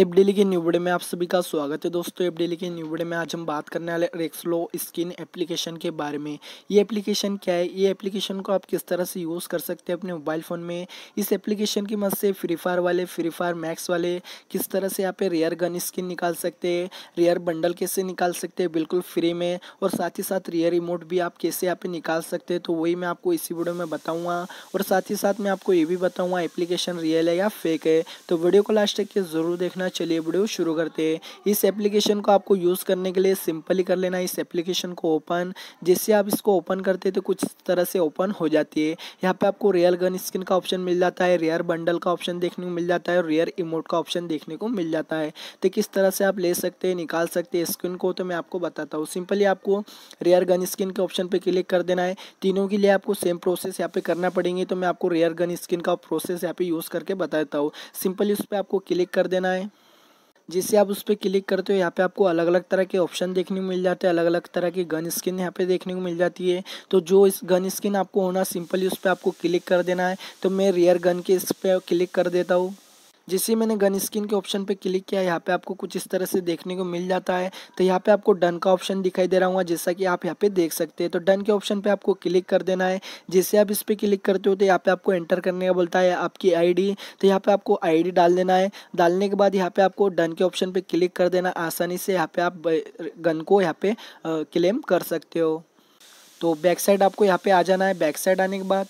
app daily के new बड़े में आप सभी का स्वागत है दोस्तों एप डेली के न्यू बड़े में आज हम बात करने वाले रेक्सलो स्किन एप्लीकेशन के बारे में ये एप्लीकेशन क्या है ये एप्लीकेशन को आप किस तरह से यूज़ कर सकते हैं अपने मोबाइल फ़ोन में इस एप्लीकेशन की मदद से फ्री फायर वाले फ्री फायर मैक्स वाले किस तरह से यहाँ पे रेयर गन स्किन निकाल सकते हैं रेयर बंडल कैसे निकाल सकते हैं बिल्कुल फ्री में और साथ ही साथ रेयर रिमोट भी आप कैसे यहाँ पे निकाल सकते हैं तो वही मैं आपको इसी वीडियो में बताऊँगा और साथ ही साथ मैं आपको ये भी बताऊँगा एप्लीकेशन रियल है या फेक है तो वीडियो को लास्ट तक के ज़रूर देखना ना चलिए वीडियो शुरू करते हैं इस एप्लीकेशन को आपको यूज़ करने के लिए सिंपली कर लेना इस एप्लीकेशन को ओपन जिससे आप इसको ओपन करते तो कुछ तरह से ओपन हो जाती है यहाँ पे आपको रियल गन स्किन का ऑप्शन मिल जाता है रेयर बंडल का ऑप्शन देखने को मिल जाता है और रेयर इमोट का ऑप्शन देखने को मिल जाता है तो किस तरह से आप ले सकते हैं निकाल सकते हैं स्किन को तो मैं आपको बताता हूँ सिंपली आपको रेयर गन स्किन के ऑप्शन पर क्लिक कर देना है तीनों के लिए आपको सेम प्रोसेस यहाँ पे करना पड़ेंगे तो मैं आपको रेयर गन स्किन का प्रोसेस यहाँ पे यूज़ करके बताता हूँ सिंपली उस पर आपको क्लिक कर देना है जिसे आप उस पर क्लिक करते हो यहाँ पे आपको अलग अलग तरह के ऑप्शन देखने को मिल जाते हैं अलग अलग तरह की गन स्किन यहाँ पे देखने को मिल जाती है तो जो इस गन स्किन आपको होना सिंपली उस पर आपको क्लिक कर देना है तो मैं रेयर गन के इस पर क्लिक कर देता हूँ जैसे ही मैंने गन स्किन के ऑप्शन पे क्लिक किया यहाँ पे आपको कुछ इस तरह से देखने को मिल जाता है तो यहाँ पे आपको डन का ऑप्शन दिखाई दे रहा हूँ जैसा कि आप यहाँ पे देख सकते हैं तो डन के ऑप्शन पे आपको क्लिक कर देना है जैसे आप इस पर क्लिक करते हो तो यहाँ पे आपको एंटर करने का बोलता है आपकी आई तो यहाँ पे आपको आई डाल देना है डालने के बाद यहाँ पे आपको डन के ऑप्शन पर क्लिक कर देना आसानी से यहाँ पे आप गन को यहाँ पे क्लेम कर सकते हो तो बैक साइड आपको यहाँ पे आ जाना है बैक साइड आने के बाद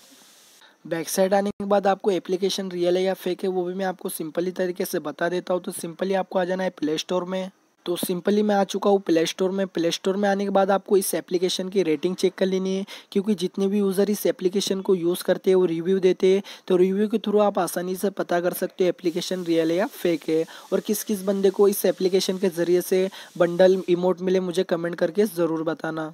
बैक साइड आने के बाद आपको एप्लीकेशन रियल है या फेक है वो भी मैं आपको सिंपली तरीके से बता देता हूँ तो सिंपली आपको आ जाना है प्ले स्टोर में तो सिंपली मैं आ चुका हूँ प्ले स्टोर में प्ले स्टोर में आने के बाद आपको इस एप्लीकेशन की रेटिंग चेक कर लेनी है क्योंकि जितने भी यूज़र इस एप्लीकेशन को यूज़ करते हैं वो रिव्यू देते हैं तो रिव्यू के थ्रू आप आसानी से पता कर सकते हो एप्लीकेशन रियल है या फेक है और किस किस बंदे को इस एप्लीकेशन के ज़रिए से बंडल इमोट मिले मुझे कमेंट करके ज़रूर बताना